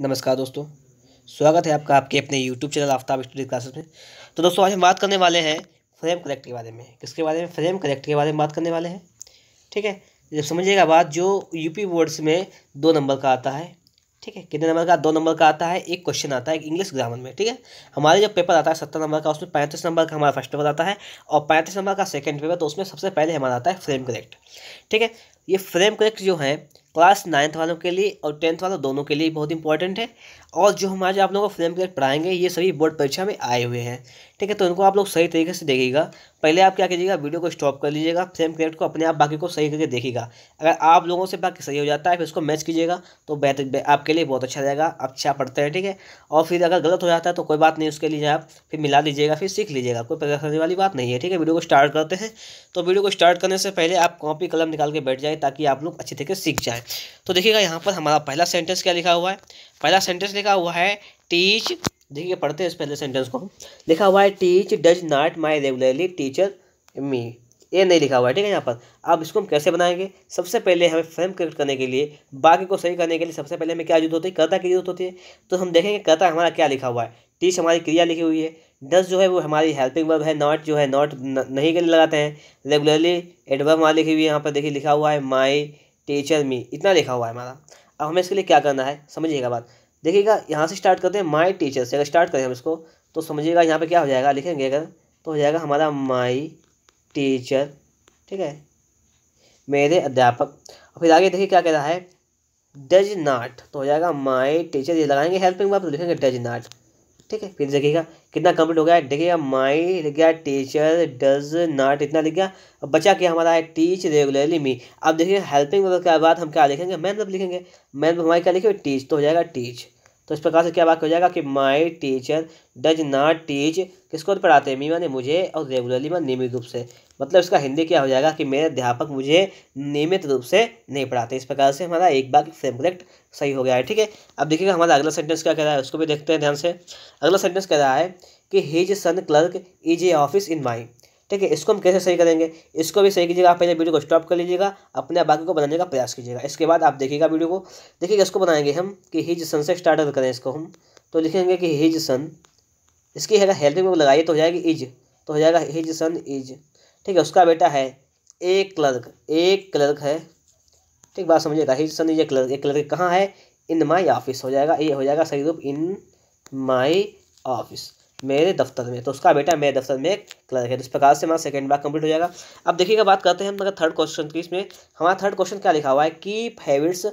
नमस्कार दोस्तों स्वागत है आपका आपके अपने YouTube channel Aftab study classes में तो दोस्तों आज हम बात करने वाले हैं फ्रेम करेक्ट के बारे में किसके बारे में फ्रेम करेक्ट के बारे में बात करने वाले हैं ठीक है जब समझिएगा बात जो यूपी बोर्ड्स में दो नंबर का आता है ठीक है कितने नंबर का दो नंबर का आता है एक क्वेश्चन आता है इंग्लिश ग्रामर में ठीक है हमारे जो पेपर आता है सत्तर नंबर का उसमें पैंतीस नंबर का हमारा फर्स्ट पेपर आता है और पैंतीस नंबर का सेकंड पेपर तो उसमें सबसे पहले हमारा आता है फ्रेम करेक्ट ठीक है ये फ्रेम करेक्ट जो है क्लास नाइन्थ वालों के लिए और टेंथ वालों दोनों के लिए बहुत इंपॉर्टेंट है और जो हम आज आप लोगों को फ्रेम क्रिकेट पढ़ाएंगे ये सभी बोर्ड परीक्षा में आए हुए हैं ठीक है तो इनको आप लोग सही तरीके से देखिएगा पहले आप क्या कीजिएगा वीडियो को स्टॉप कर लीजिएगा फ्रेम क्रिकेट को अपने आप बाकी को सही करके देखिएगा अगर आप लोगों से बाकी सही हो जाता है फिर उसको मैच कीजिएगा तो बेहतर आपके लिए बहुत अच्छा रहेगा अच्छा पढ़ते हैं ठीक है और फिर अगर गलत हो जाता है तो कोई बात नहीं उसके लिए आप फिर मिला लीजिएगा फिर सीख लीजिएगा कोई परेशानी वाली बात नहीं है ठीक है वीडियो को स्टार्ट करते हैं तो वीडियो को स्टार्ट करने से पहले आप कॉपी कलम निकाल के बैठ जाए ताकि आप लोग अच्छे तरीके सीख जाएँ तो देखिएगा यहाँ पर हमारा पहला सेंटेंस क्या लिखा हुआ है पहला सेंटेंस लिखा हुआ है टीच देखिए पढ़ते हैं इस पहले सेंटेंस को लिखा हुआ है teach does not my regularly teacher me ये नहीं लिखा हुआ है ठीक है यहाँ पर अब इसको हम कैसे बनाएंगे सबसे पहले हमें फ्रेम क्रिएट करने के लिए बाकी को सही करने के लिए सबसे पहले हमें क्या जरूरत होती है कर्ता की जरूरत होती है तो हम देखेंगे कर्ता हमारा क्या लिखा हुआ है टीच हमारी क्रिया लिखी हुई है डस जो है वो हमारी हेल्पिंग वर्ब है नॉट जो है नॉट नहीं के लिए लगाते हैं रेगुलरली एडवर्ब हमारी लिखी हुई है यहाँ पर देखिए लिखा हुआ है माई टीचर मी इतना लिखा हुआ है हमारा अब हमें इसके लिए क्या करना है समझिएगा बात देखिएगा यहाँ से स्टार्ट करते हैं माई टीचर से अगर स्टार्ट करें हम इसको तो समझिएगा यहाँ पे क्या हो जाएगा लिखेंगे अगर तो हो जाएगा हमारा माई टीचर ठीक है मेरे अध्यापक और फिर आगे देखिए क्या कह रहा है डज नाट तो हो जाएगा माई टीचर ये लगाएंगे हेल्पिंग वर्ब तो लिखेंगे डज नाट ठीक है फिर देखिएगा कितना कंप्लीट हो गया देखिएगा माई लिख गया टीचर डज नॉट इतना लिख गया अब बचा क्या हमारा है टीच रेगुलरली मी अब देखिए हेल्पिंग वर्ब के बाद हम क्या लिखेंगे मैन वर्ब मतलब लिखेंगे मैन वर्ब मतलब हमारी क्या लिखेंगे टीच तो हो जाएगा टीच तो इस प्रकार से क्या बात हो जाएगा कि my teacher does not teach किसको पढ़ाते हैं मी माने मुझे और रेगुलरली मैं नियमित रूप से मतलब इसका हिंदी क्या हो जाएगा कि मेरे अध्यापक मुझे नियमित रूप से नहीं पढ़ाते इस प्रकार से हमारा एक बार फ्रेम कलेक्ट सही हो गया है ठीक है अब देखिएगा हमारा अगला सेंटेंस क्या कह रहा है उसको भी देखते हैं ध्यान से अगला सेंटेंस कह रहा है कि his son clerk is a office in my ठीक है इसको हम कैसे सही करेंगे इसको भी सही कीजिएगा आप पहले वीडियो को स्टॉप कर लीजिएगा अपने बाकी को बनाने का प्रयास कीजिएगा इसके बाद आप देखिएगा वीडियो को देखिएगा इसको बनाएंगे हम कि हिज सन से स्टार्टर करें इसको हम तो लिखेंगे कि हिज सन इसकी है हेल्पिंग में लगाइए तो हो जाएगी इज तो हो जाएगा हिज सन इज ठीक है उसका बेटा है एक क्लर्क एक क्लर्क है ठीक बात समझिएगा ही सन ये क्लर्क एक क्लर्क कहाँ है इन माई ऑफिस हो जाएगा ये हो जाएगा सही रूप इन माई ऑफिस मेरे दफ्तर में तो उसका बेटा मेरे दफ्तर में एक क्लर्क है तो इस प्रकार से हमारा सेकेंड बार कंप्लीट हो जाएगा अब देखिएगा बात करते हैं हम अगर थर्ड क्वेश्चन की इसमें हमारा थर्ड क्वेश्चन क्या लिखा हुआ है keep habits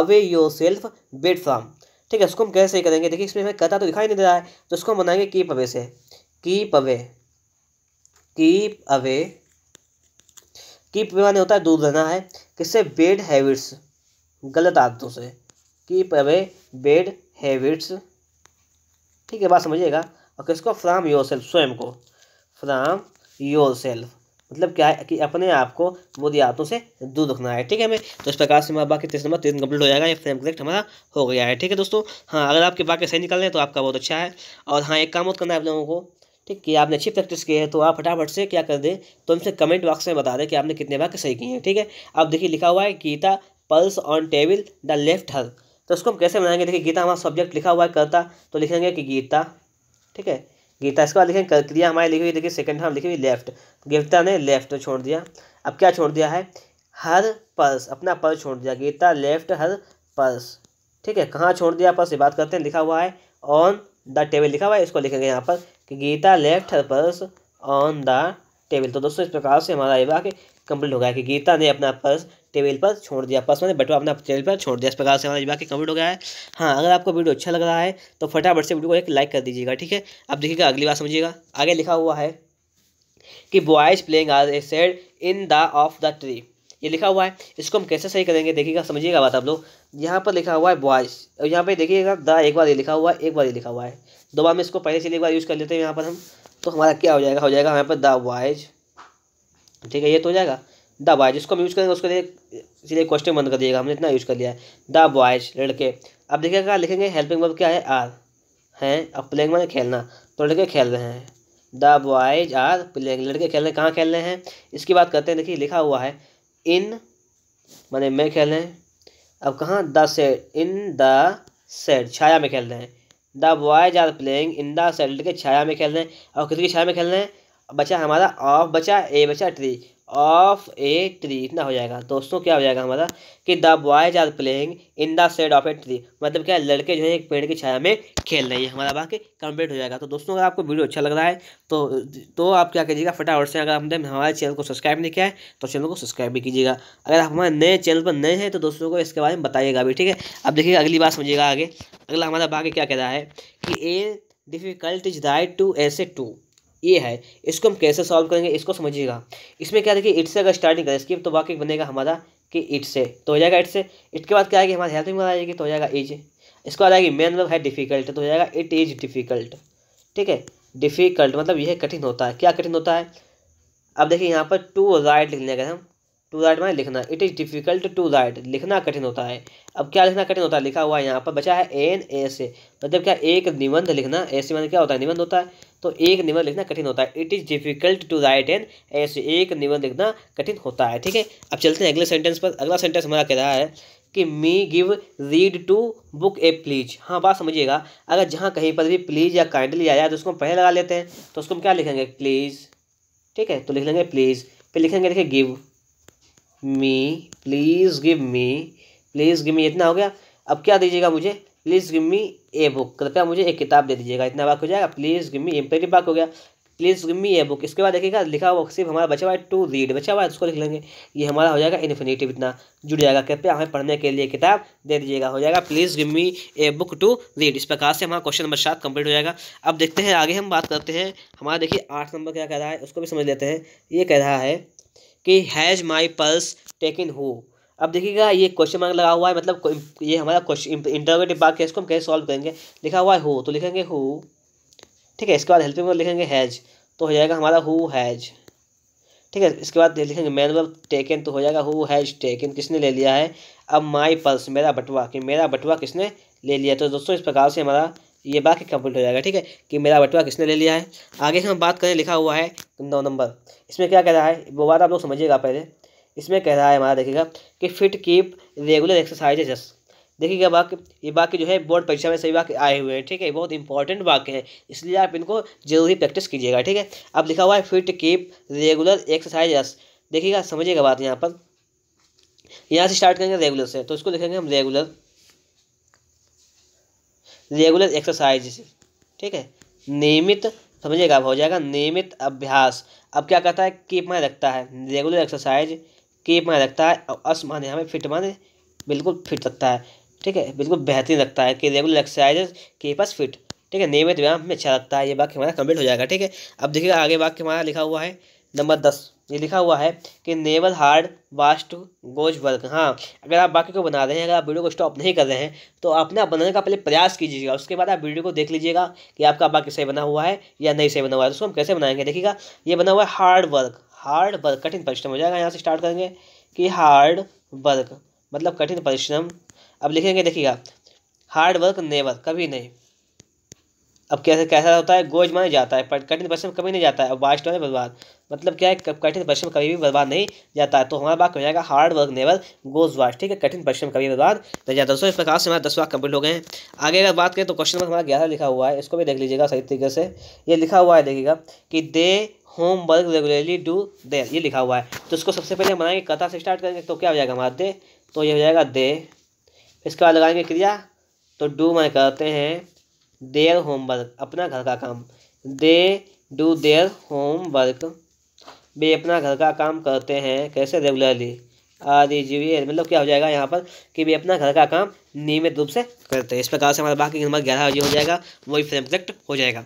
away yourself bad from ठीक है उसको हम कैसे करेंगे देखिए इसमें हमें कथा तो दिखाई नहीं दे रहा है तो उसको हम बनाएंगे कीप अवे से keep away keep away keep माने होता है दूर रहना है किससे बेड हैबिट्स गलत आदतों से कीप अवे बेड हैबिट्स ठीक है बात समझिएगा और किसको फ्राम योर सेल्फ स्वयं को फ्राम योर सेल्फ मतलब क्या है कि अपने आप को बुरी आदतों से दूर रखना है ठीक है हमें तो इस प्रकार से हमारा बाकी तीस नंबर तीन कंप्लीट हो जाएगा ये फ्रेम कलेक्ट हमारा हो गया है ठीक है दोस्तों हाँ अगर आपके बाकी सही निकल रहे हैं तो आपका बहुत अच्छा है और हाँ एक काम और करना है आप लोगों को ठीक कि आपने अच्छी प्रैक्टिस की है तो आप फटाफट से क्या कर दें तो हमसे कमेंट बॉक्स में बता दें कि आपने कितने वाक्य सही किए हैं ठीक है अब देखिए लिखा हुआ है Gita purse on table the left her तो उसको हम कैसे बनाएंगे देखिए गीता हमारा सब्जेक्ट लिखा हुआ है करता तो लिखेंगे कि गीता ठीक है गीता इसके बाद लिखेंगे क्रिया हमारी लिखी हुई देखिए सेकंड हम लिखी हुई लेफ्ट गीता ने लेफ्ट छोड़ दिया अब क्या छोड़ दिया है हर पर्स अपना पर्स छोड़ दिया गीता लेफ्ट हर पर्स ठीक है कहाँ छोड़ दिया पर्स ये बात करते हैं लिखा हुआ है ऑन द टेबल लिखा हुआ है इसको लिखेंगे यहाँ पर कि Gita left her purse on the table तो दोस्तों इस प्रकार से हमारा ये बात कंप्लीट हो गया कि गीता ने अपना पर्स टेबल पर छोड़ दिया पर्स मैंने बटवा अपना टेबल पर छोड़ दिया इस प्रकार से हमारा विभाग कंप्लीट हो गया है हाँ अगर आपको वीडियो अच्छा लग रहा है तो फटाफट से वीडियो को एक लाइक कर दीजिएगा ठीक है आप देखिएगा अगली बार समझिएगा आगे लिखा हुआ है कि boys playing are a shade in the of the tree ये लिखा हुआ है इसको हम कैसे सही करेंगे देखिएगा समझिएगा बात आप लोग यहाँ पर लिखा हुआ है बॉयज और यहाँ पर देखिएगा द एक बार ये लिखा हुआ है एक बार ये लिखा हुआ है दो बार में इसको पहले से एक बार यूज़ कर लेते हैं यहाँ पर हम तो हमारा क्या हो जाएगा हो जाएगा यहाँ पर द बॉयज ठीक है ये तो हो जाएगा द बॉयज इसको हम यूज़ करेंगे उसके लिए इसलिए क्वेश्चन बंद कर दिएगा हमने इतना यूज़ कर लिया है द बॉयज लड़के अब देखिएगा लिखेंगे हेल्पिंग वर्ब क्या है आर हैं अब प्लेइंग मैंने खेलना तो लड़के खेल रहे हैं द बॉयज आर प्लेइंग लड़के खेल रहे हैं कहाँ खेल रहे हैं इसकी बात करते हैं देखिए लिखा हुआ है इन माने में खेल रहे हैं अब कहाँ the shade in the shade छाया में खेल रहे हैं the boys are playing in the shade के छाया में खेल रहे हैं और किसकी छाया में खेल रहे हैं बचा हमारा ऑफ बचा ए बचा ट्री ऑफ ए ट्री इतना हो जाएगा दोस्तों क्या हो जाएगा हमारा कि the boys are playing in the shade of a tree मतलब क्या लड़के जो है एक पेड़ की छाया में खेल रहे हैं हमारा बाकी कंप्लीट हो जाएगा तो दोस्तों अगर आपको वीडियो अच्छा लग रहा है तो तो आप क्या कीजिएगा फटाफट से अगर आपने हमारे चैनल को सब्सक्राइब नहीं किया है तो चैनल को सब्सक्राइब भी कीजिएगा अगर आप हमारे नए चैनल पर नए हैं तो दोस्तों को इसके बारे में बताइएगा भी ठीक है अब देखिए अगली बात समझिएगा आगे अगला हमारा बाकी क्या कह रहा है कि a difficult is write to ऐसे टू ए है इसको हम कैसे सॉल्व करेंगे इसको समझिएगा इसमें क्या देखिए इट से अगर स्टार्टिंग करें स्किप तो वाक्य बनेगा हमारा कि इट से तो हो जाएगा इट से इट के बाद क्या आएगी हमारे हेल्थ आ जाएगी तो हो जाएगा इज इसके बाद आएगी मेन मतलब है डिफिकल्ट तो हो जाएगा इट इज डिफिकल्ट ठीक है डिफिकल्ट मतलब यह कठिन होता है क्या कठिन होता है अब देखिए यहाँ पर टू राइट लिखने का हम टू राइट में लिखना it is difficult to write लिखना कठिन होता है अब क्या लिखना कठिन होता है लिखा हुआ है यहाँ पर बचा है एन ए से मतलब क्या एक निबंध लिखना ए से मतलब क्या होता है निबंध होता है तो एक निबंध लिखना कठिन होता है it is difficult to write an ऐसे एक निबंध लिखना कठिन होता है ठीक है अब चलते हैं अगले सेंटेंस पर अगला सेंटेंस हमारा कह रहा है कि me give read to book a please हाँ बात समझिएगा अगर जहाँ कहीं पर भी प्लीज़ या काइंडली आया तो उसको हम पहले लगा लेते हैं तो उसको हम क्या लिखेंगे प्लीज़ ठीक है तो लिख लेंगे प्लीज़ फिर लिखेंगे देखिए give me please give me please give me इतना हो गया अब क्या दीजिएगा मुझे please give me a book कृपया मुझे एक किताब दे दीजिएगा इतना वाक हो जाएगा प्लीज़ गिव मी इम्पेटिव वाक हो गया please give me a book इसके बाद देखिएगा लिखा हुआ सिर्फ हमारा बचा हुआ है टू रीड बचा हुआ है तो उसको लिख लेंगे ये हमारा हो जाएगा इन्फिनेटिव इतना जुड़ जाएगा कृपया हमें पढ़ने के लिए किताब दे दीजिएगा हो जाएगा please give me a book to read इस प्रकार से हमारा क्वेश्चन नंबर सात कंप्लीट हो जाएगा अब देखते हैं आगे हम बात करते हैं हमारा देखिए आठ नंबर क्या कह रहा है उसको भी समझ लेते हैं ये कह रहा है कि has my purse taken who अब देखिएगा ये क्वेश्चन मार्क लगा हुआ है मतलब ये हमारा क्वेश्चन इंटरवेटिव मार्क है इसको हम कैसे सॉल्व करेंगे लिखा हुआ है हो तो लिखेंगे हो ठीक है इसके बाद हेल्पिंग वर्ब लिखेंगे हैज तो हो जाएगा हमारा हु हैज ठीक है इसके बाद लिखेंगे मैन वर्ब टेकन तो हो जाएगा हु हैज टेकन किसने ले लिया है अब माई पर्स मेरा बटवा कि मेरा बटुआ किसने ले लिया तो दोस्तों इस प्रकार से हमारा ये बाकी कंप्लीट हो जाएगा ठीक है कि मेरा बटुआ किसने ले लिया है आगे हम बात करें लिखा हुआ है नौ नंबर इसमें क्या कह रहा है वो बात आप लोग समझिएगा पहले इसमें कह रहा है हमारा देखिएगा कि फिट कीप रेगुलर एक्सरसाइजेज देखिएगा वाक्य ये वाक्य जो है बोर्ड परीक्षा में सभी वाक्य आए हुए हैं ठीक है बहुत इंपॉर्टेंट वाक्य हैं इसलिए आप इनको जरूरी प्रैक्टिस कीजिएगा ठीक है अब लिखा हुआ है फिट कीप रेगुलर एक्सरसाइजेस देखिएगा समझिएगा बात यहाँ पर यहाँ से स्टार्ट करेंगे रेगुलर से तो इसको लिखेंगे हम रेगुलर रेगुलर एक्सरसाइज ठीक है नियमित समझिएगा हो जाएगा नियमित अभ्यास अब क्या कहता है कीप में रखता है रेगुलर एक्सरसाइज के माने रखता है और अस माने हमें फिट माने बिल्कुल फिट रखता है ठीक है बिल्कुल बेहतरीन रखता है कि रेगुलर एक्सरसाइज के पास फिट ठीक है नियमित व्यायाम में अच्छा लगता है ये वाक्य हमारा कंप्लीट हो जाएगा ठीक है अब देखिएगा आगे वाक्य हमारा लिखा हुआ है नंबर दस ये लिखा हुआ है कि never hard waste goes work हाँ अगर आप वाक्य को बना रहे हैं अगर आप वीडियो को स्टॉप नहीं कर रहे हैं तो अपने आप बनाने का पहले प्रयास कीजिएगा उसके बाद आप वीडियो को देख लीजिएगा कि आपका वाक्य सही बना हुआ है या नहीं सही बना हुआ है तो उसको हम कैसे बनाएंगे देखिएगा ये बना हुआ है हार्ड वर्क हार्ड वर्क कठिन परिश्रम हो जाएगा यहाँ से स्टार्ट करेंगे कि हार्ड वर्क मतलब कठिन परिश्रम अब लिखेंगे देखिएगा हार्ड वर्क नेवर कभी नहीं अब कैसे कैसा होता है गोज माने जाता है पर कठिन परिश्रम कभी नहीं जाता है और वास्ट में बर्बाद मतलब क्या है कठिन परिश्रम कभी भी बर्बाद नहीं जाता है तो हमारा बात हो जाएगा hard work never goes waste ठीक है कठिन परिश्रम कभी बर्बाद नहीं जाता दोस्तों इस प्रकार से हमारे दस वाक कंप्लीट हो गए हैं आगे अगर बात करें तो क्वेश्चन नंबर हमारा ग्यारह लिखा हुआ है इसको भी देख लीजिएगा सही तरीके से ये लिखा हुआ है देखिएगा कि they homework regularly do their ये लिखा हुआ है तो इसको सबसे पहले हम बनाएंगे कथा से स्टार्ट करेंगे तो क्या हो जाएगा हमारा दे तो ये हो जाएगा दे इसके बाद लगाएंगे क्रिया तो डू मैं करते हैं देयर होमवर्क अपना घर का काम दे डू देयर होमवर्क वे अपना घर का काम करते हैं कैसे रेगुलरली आर ई जी मतलब क्या हो जाएगा यहाँ पर कि वे अपना घर का काम नियमित रूप से करते हैं इस प्रकार से हमारा बाकी नंबर ग्यारह हो जाएगा वही फ्रेम कलेक्ट हो जाएगा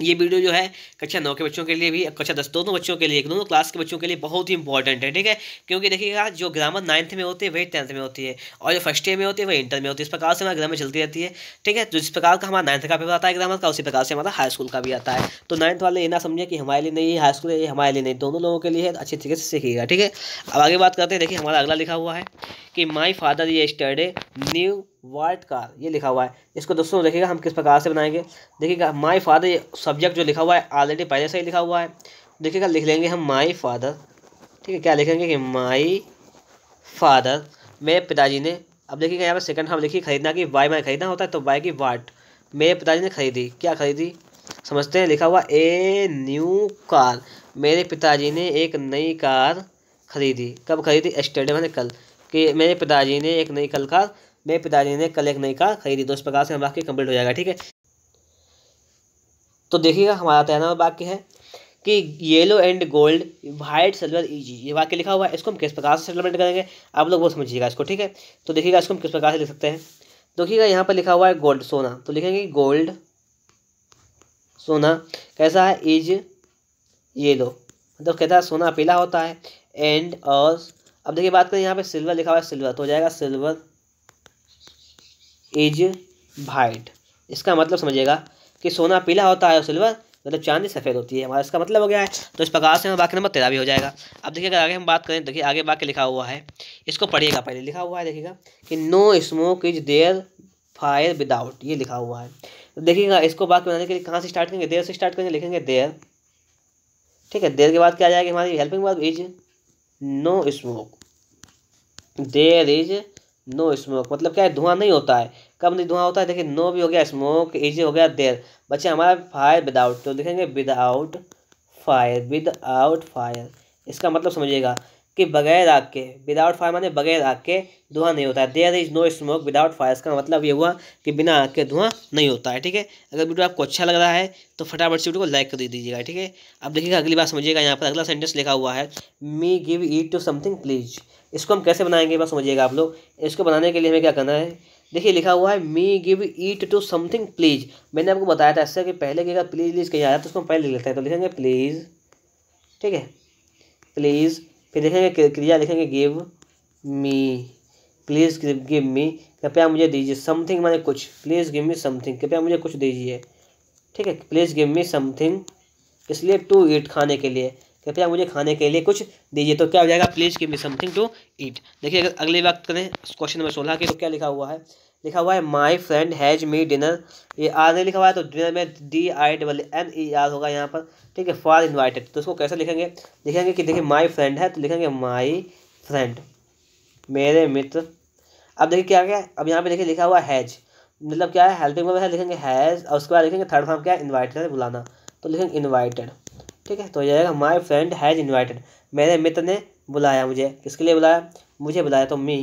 ये वीडियो जो है कक्षा नौ के बच्चों के लिए भी कक्षा दस दोनों बच्चों के लिए एक दोनों क्लास के बच्चों के लिए बहुत ही इंपॉर्टेंट है ठीक है क्योंकि देखिएगा जो ग्रामर नाइन्थ में होती है वही टेंथ में होती है और जो फर्स्ट ईयर में होती है वही इंटर में होती है इस प्रकार से हमारे ग्रामर चलती रहती है ठीक है तो जिस प्रकार का हमारा नाइन्थ का पेपर आता है ग्रामर का उसी प्रकार से हमारा हाई स्कूल का भी आता है तो नाइन्थ वाले ये ना समझे कि हमारे लिए नहीं हाई स्कूल है ये हमारे लिए नहीं दोनों लोगों के लिए अच्छे तरीके से सीखिएगा ठीक है अब आगे बात करते हैं देखिए हमारा अगला लिखा हुआ है कि माई फादर ये स्टडे न्यू वाइट कार ये लिखा हुआ है इसको दोस्तों देखिएगा हम किस प्रकार से बनाएंगे देखिएगा माय फादर ये सब्जेक्ट जो लिखा हुआ है ऑलरेडी पहले से ही लिखा हुआ है देखिएगा लिख लेंगे हम माई फादर ठीक है क्या लिखेंगे कि माई फादर मेरे पिताजी ने अब देखिएगा यहाँ पर सेकंड हम लिखिए खरीदना कि बाई माई खरीदना होता है तो बाई की वाट मेरे पिताजी ने खरीदी क्या खरीदी समझते हैं लिखा हुआ ए न्यू कार मेरे पिताजी ने एक नई कार खरीदी कब खरीदी स्टेडियम है कल कि मेरे पिताजी ने एक नई कल कार मेरे पिताजी ने कल एक नई कार खरीदी तो इस प्रकार से हमारा कंप्लीट हो जाएगा ठीक है तो देखिएगा हमारा तेरह तो नंबर वाक्य है कि yellow and gold white silver is ये वाक्य लिखा हुआ है इसको हम किस प्रकार से सेटलमेंट करेंगे आप लोग वो समझिएगा इसको ठीक है तो देखिएगा इसको हम किस प्रकार से लिख सकते हैं देखिएगा यहाँ पर लिखा हुआ है गोल्ड सोना तो लिखेंगे गोल्ड सोना कैसा है इज e येलो मतलब कहता है सोना पीला होता है एंड और अब देखिए बात करें यहाँ पर सिल्वर लिखा हुआ है सिल्वर तो हो जाएगा सिल्वर इज वाइट इसका मतलब समझिएगा कि सोना पीला होता है और सिल्वर मतलब चांदी सफ़ेद होती है हमारा इसका मतलब हो गया है तो इस प्रकार से बाकी नंबर तेरह भी हो जाएगा अब देखिए अगर आगे हम बात करें तो देखिए आगे बाकी लिखा हुआ है इसको पढ़िएगा पहले लिखा हुआ है देखिएगा कि no smoke is there fire without ये लिखा हुआ है तो देखिएगा इसको बाकी बनाने के लिए कहाँ से स्टार्ट करेंगे देर से स्टार्ट करेंगे लिखेंगे देर ठीक है देर के बाद क्या आ जाएगी हमारी helping verb is no smoke there is no smoke मतलब क्या है धुआं नहीं होता है कब नहीं धुआं होता है देखिए नो भी हो गया स्मोक इजी हो गया देर बच्चे हमारा फायर विदाउट तो देखेंगे विदाउट फायर विदाउट फायर इसका मतलब समझिएगा कि बगैर आग के विदाउट फायर माने बगैर आग के धुआं नहीं होता है there is no smoke without fire इसका मतलब ये हुआ कि बिना आग के धुआं नहीं होता है ठीक है अगर वीडियो आपको अच्छा लग रहा है तो फटाफट से वीडियो को लाइक कर दे दीजिएगा ठीक है अब देखिएगा अगली बार समझिएगा यहाँ पर अगला सेंटेंस लिखा हुआ है me give eat to something please इसको हम कैसे बनाएंगे बस समझिएगा आप लोग इसको बनाने के लिए हमें क्या करना है देखिए लिखा हुआ है me give eat to something please मैंने आपको बताया था इससे कि पहले की अगर प्लीज प्लीज कहीं आया तो उसको हम पहले लिख लेते हैं तो लिखेंगे प्लीज़ ठीक है प्लीज़ फिर देखेंगे क्रिया देखेंगे give me please give me कृपया मुझे दीजिए समथिंग माने कुछ प्लीज़ गिव मी समथिंग कृपया मुझे कुछ दीजिए ठीक है प्लीज़ गिव मी समथिंग इसलिए टू ईट खाने के लिए कृपया मुझे खाने के लिए कुछ दीजिए तो क्या हो जाएगा please give me something to eat देखिए अगर अगली बात करें क्वेश्चन नंबर सोलह की तो क्या लिखा हुआ है लिखा हुआ है my friend has me dinner ये आर नहीं लिखा हुआ है तो डिनर में D I double N E R होगा यहाँ पर ठीक है फॉर इन्वाइटेड तो उसको कैसे लिखेंगे लिखेंगे कि देखिए माई फ्रेंड है तो लिखेंगे माई फ्रेंड मेरे मित्र अब देखिए क्या क्या अब यहाँ पे देखिए लिखा हुआ हैज मतलब क्या है हेल्पिंग में है लिखेंगे हैज़ और उसके बाद लिखेंगे थर्ड फॉर्म क्या है इन्वाइटेड बुलाना तो लिखेंगे इन्वाइटेड ठीक है तो जाएगा माई फ्रेंड हैज़ इन्वाइटेड मेरे मित्र ने बुलाया मुझे किसके लिए बुलाया मुझे बुलाया तो me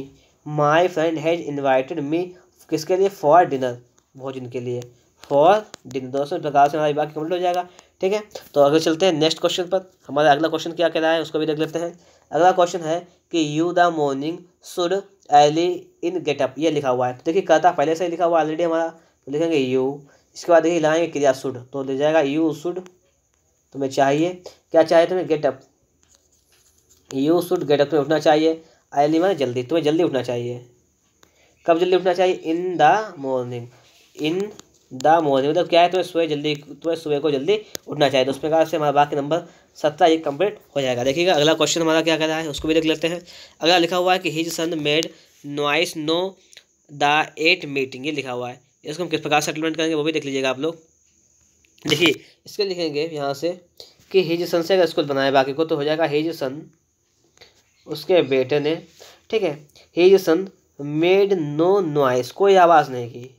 my friend has invited me किसके लिए फॉर डिनर भोजन के लिए फॉर डिनर दोस्तों प्रकार से हमारी बात कम्प्लीट हो जाएगा ठीक है तो अगले चलते हैं नेक्स्ट क्वेश्चन पर हमारा अगला क्वेश्चन क्या कह रहा है उसको भी देख लेते हैं अगला क्वेश्चन है कि you the morning should early in get up ये लिखा हुआ है देखिए कहता पहले से लिखा हुआ ऑलरेडी हमारा तो लिखेंगे यू इसके बाद देखिए लाएंगे क्रिया सुड तो ले जाएगा यू सुड तुम्हें चाहिए क्या चाहिए तुम्हें गेटअप यू सुड गेटअप तुम्हें उठना चाहिए एली माने जल्दी तुम्हें जल्दी उठना चाहिए कब जल्दी उठना चाहिए in the morning in the morning मतलब क्या है तुम्हें सुबह जल्दी तुम्हें सुबह को जल्दी उठना चाहिए तो उस प्रकार से हमारा बाकी नंबर सत्रह एक कंप्लीट हो जाएगा देखिएगा अगला क्वेश्चन हमारा क्या कह रहा है उसको भी देख लेते हैं अगला लिखा हुआ है कि his son made noise no the at meeting ये लिखा हुआ है इसको हम किस प्रकार सेटलमेंट करेंगे वो भी देख लीजिएगा आप लोग देखिए इसके लिखेंगे यहाँ से कि हिज सन से अगर स्कूल बनाए बाकी को तो हो जाएगा हिज सन उसके बेटे ने ठीक है his son made no noise कोई आवाज़ नहीं की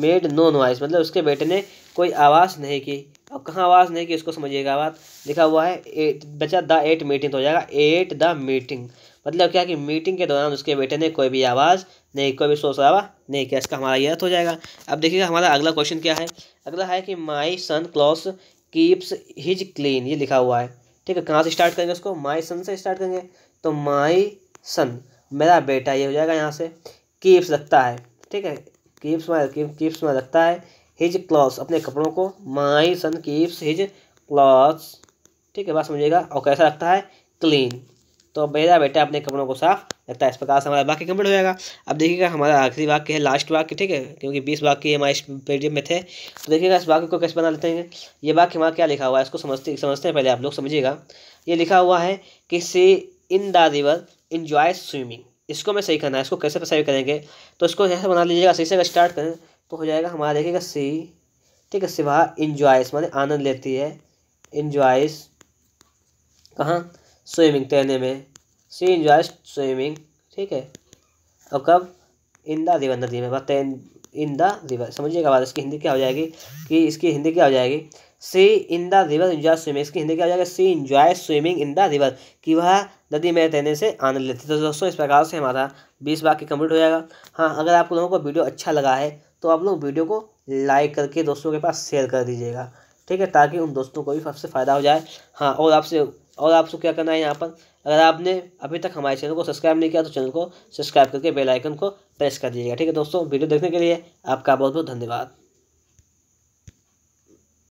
मेड नो नॉइस मतलब उसके बेटे ने कोई आवाज़ नहीं की अब कहाँ आवाज़ नहीं की उसको समझिएगा आवाज़ लिखा हुआ है एट बच्चा द एट मीटिंग तो हो जाएगा एट द मीटिंग मतलब क्या कि मीटिंग के दौरान उसके बेटे ने कोई भी आवाज़ नहीं कोई भी शोर शराबा नहीं किया इसका हमारा यह हो जाएगा अब देखिएगा हमारा अगला क्वेश्चन क्या है अगला है कि my son clothes keeps his clean ये लिखा हुआ है ठीक है कहाँ से स्टार्ट करेंगे उसको माई सन से स्टार्ट करेंगे तो माई सन मेरा बेटा ये हो जाएगा यहाँ से कीप्स रखता है ठीक है कीप्स माई कीप्स में रखता है हिज क्लॉथ्स अपने कपड़ों को my son keeps his clothes ठीक है बात समझिएगा और कैसा रखता है क्लीन तो मेरा बेटा अपने कपड़ों को साफ रखता है इस प्रकार से हमारा वाक्य कम्प्लीट हो जाएगा अब देखिएगा हमारा आखिरी वाक्य है लास्ट वाक्य ठीक है क्योंकि बीस वाक्य हमारे पेडियम में थे तो देखिएगा इस वाक्य को कैसे बना लेते हैं ये वाक्य हमारा क्या लिखा हुआ है इसको समझते समझते हैं पहले आप लोग समझिएगा ये लिखा हुआ है कि she in the river enjoy swimming इसको मैं सही करना है इसको कैसे सही करेंगे तो इसको से बना लीजिएगा सही से अगर स्टार्ट करें तो हो जाएगा हमारा देखिएगा सी ठीक है सिवा इन्जॉयस माने आनंद लेती है इन्जॉयस कहाँ स्विमिंग तैरने में सी इन्जॉयस स्विमिंग ठीक है और कब इन द रिवर नदी में बात इन द रिवर समझिएगा बात इसकी हिंदी क्या हो जाएगी कि इसकी हिंदी क्या हो जाएगी she in the river enjoy swimming इसकी हिंदी क्या हो जाएगा she enjoy swimming in the river कि वह नदी में तैरने से आनंद लेती तो दोस्तों इस प्रकार से हमारा बीस वाक्य कंप्लीट हो जाएगा हाँ अगर आप लोगों को वीडियो अच्छा लगा है तो आप लोग वीडियो को लाइक करके दोस्तों के पास शेयर कर दीजिएगा ठीक है ताकि उन दोस्तों को भी सबसे फ़ायदा हो जाए हाँ और आपसे और आपको क्या करना है यहाँ पर अगर आपने अभी तक हमारे चैनल को सब्सक्राइब नहीं किया तो चैनल को सब्सक्राइब करके बेल आइकन को प्रेस कर दीजिएगा ठीक है दोस्तों वीडियो देखने के लिए आपका बहुत बहुत धन्यवाद